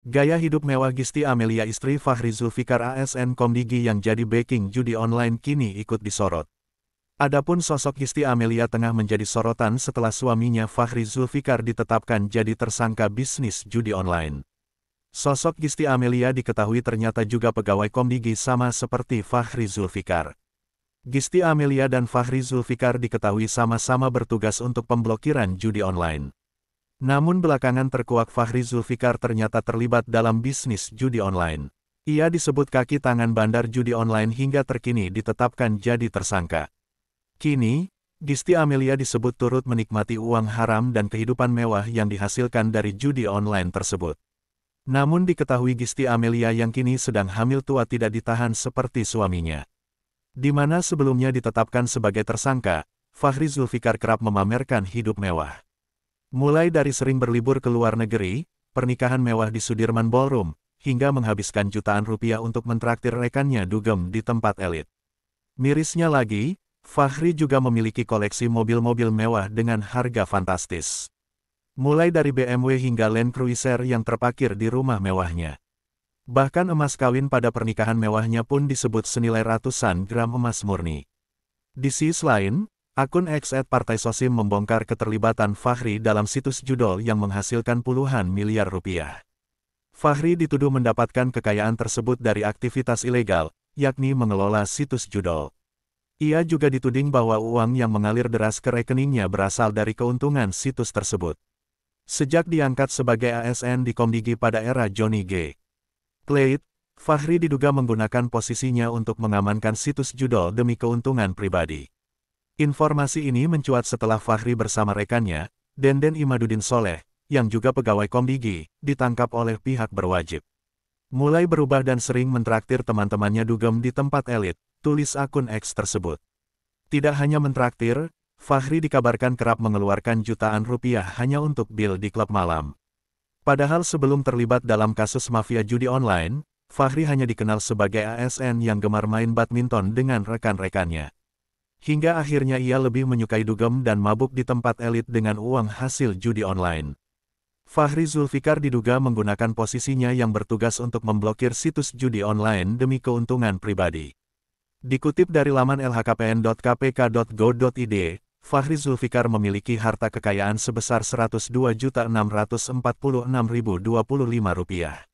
Gaya hidup mewah Gisti Amelia istri Fahri Zulfikar ASN Komdigi yang jadi backing judi online kini ikut disorot. Adapun sosok Gisti Amelia tengah menjadi sorotan setelah suaminya Fahri Zulfikar ditetapkan jadi tersangka bisnis judi online. Sosok Gisti Amelia diketahui ternyata juga pegawai Komdigi sama seperti Fahri Zulfikar. Gisti Amelia dan Fahri Zulfikar diketahui sama-sama bertugas untuk pemblokiran judi online. Namun belakangan terkuak Fahri Zulfikar ternyata terlibat dalam bisnis judi online. Ia disebut kaki tangan bandar judi online hingga terkini ditetapkan jadi tersangka. Kini, Gisti Amelia disebut turut menikmati uang haram dan kehidupan mewah yang dihasilkan dari judi online tersebut. Namun diketahui Gisti Amelia yang kini sedang hamil tua tidak ditahan seperti suaminya. Di mana sebelumnya ditetapkan sebagai tersangka, Fahri Zulfikar kerap memamerkan hidup mewah. Mulai dari sering berlibur ke luar negeri, pernikahan mewah di Sudirman Ballroom, hingga menghabiskan jutaan rupiah untuk mentraktir rekannya dugem di tempat elit. Mirisnya lagi, Fahri juga memiliki koleksi mobil-mobil mewah dengan harga fantastis. Mulai dari BMW hingga Land Cruiser yang terpakir di rumah mewahnya. Bahkan emas kawin pada pernikahan mewahnya pun disebut senilai ratusan gram emas murni. Di sisi lain, Akun X Partai Sosim membongkar keterlibatan Fahri dalam situs judol yang menghasilkan puluhan miliar rupiah. Fahri dituduh mendapatkan kekayaan tersebut dari aktivitas ilegal, yakni mengelola situs judol. Ia juga dituding bahwa uang yang mengalir deras ke rekeningnya berasal dari keuntungan situs tersebut. Sejak diangkat sebagai ASN di Komdigi pada era Johnny G. Plate, Fahri diduga menggunakan posisinya untuk mengamankan situs judol demi keuntungan pribadi. Informasi ini mencuat setelah Fahri bersama rekannya, Denden Imaduddin Soleh, yang juga pegawai Komdigi, ditangkap oleh pihak berwajib. Mulai berubah dan sering mentraktir teman-temannya dugem di tempat elit, tulis akun X tersebut. Tidak hanya mentraktir, Fahri dikabarkan kerap mengeluarkan jutaan rupiah hanya untuk bil di klub malam. Padahal sebelum terlibat dalam kasus mafia judi online, Fahri hanya dikenal sebagai ASN yang gemar main badminton dengan rekan-rekannya. Hingga akhirnya ia lebih menyukai dugem dan mabuk di tempat elit dengan uang hasil judi online. Fahri Zulfikar diduga menggunakan posisinya yang bertugas untuk memblokir situs judi online demi keuntungan pribadi. Dikutip dari laman lhkpn.kpk.go.id, Fahri Zulfikar memiliki harta kekayaan sebesar Rp102.646.025.